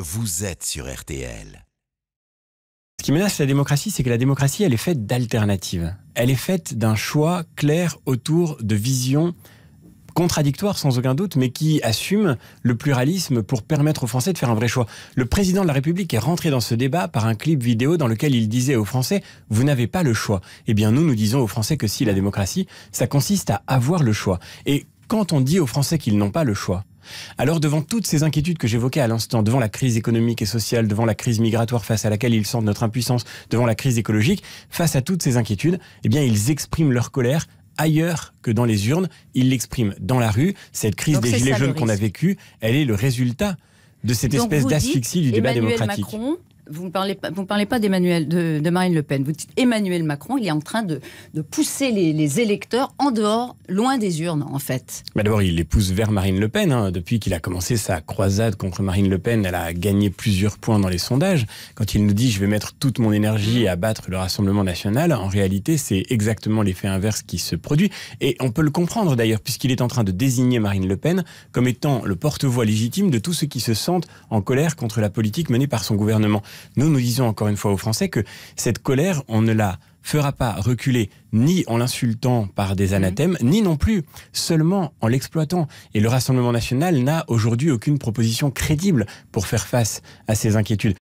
Vous êtes sur RTL. Ce qui menace la démocratie, c'est que la démocratie, elle est faite d'alternatives. Elle est faite d'un choix clair autour de visions contradictoires sans aucun doute, mais qui assument le pluralisme pour permettre aux Français de faire un vrai choix. Le président de la République est rentré dans ce débat par un clip vidéo dans lequel il disait aux Français Vous n'avez pas le choix. Eh bien, nous, nous disons aux Français que si la démocratie, ça consiste à avoir le choix. Et quand on dit aux Français qu'ils n'ont pas le choix, alors devant toutes ces inquiétudes que j'évoquais à l'instant, devant la crise économique et sociale, devant la crise migratoire face à laquelle ils sentent notre impuissance, devant la crise écologique, face à toutes ces inquiétudes, eh bien ils expriment leur colère ailleurs que dans les urnes, ils l'expriment dans la rue. Cette crise des gilets jaunes qu'on a vécue, elle est le résultat de cette espèce d'asphyxie du débat démocratique vous ne parlez pas, vous parlez pas d'Emmanuel, de, Marine Le Pen. Vous dites Emmanuel Macron, il est en train de, pousser les, électeurs en dehors, loin des urnes, en fait. Bah, d'abord, il les pousse vers Marine Le Pen. Hein. Depuis qu'il a commencé sa croisade contre Marine Le Pen, elle a gagné plusieurs points dans les sondages. Quand il nous dit je vais mettre toute mon énergie à battre le Rassemblement national, en réalité, c'est exactement l'effet inverse qui se produit. Et on peut le comprendre d'ailleurs, puisqu'il est en train de désigner Marine Le Pen comme étant le porte-voix légitime de tous ceux qui se sentent en colère contre la politique menée par son gouvernement. Nous, nous disons encore une fois aux Français que cette colère, on ne la fera pas reculer ni en l'insultant par des anathèmes, mhm. ni non plus seulement en l'exploitant. Et le Rassemblement national n'a aujourd'hui aucune proposition crédible pour faire face à ces inquiétudes.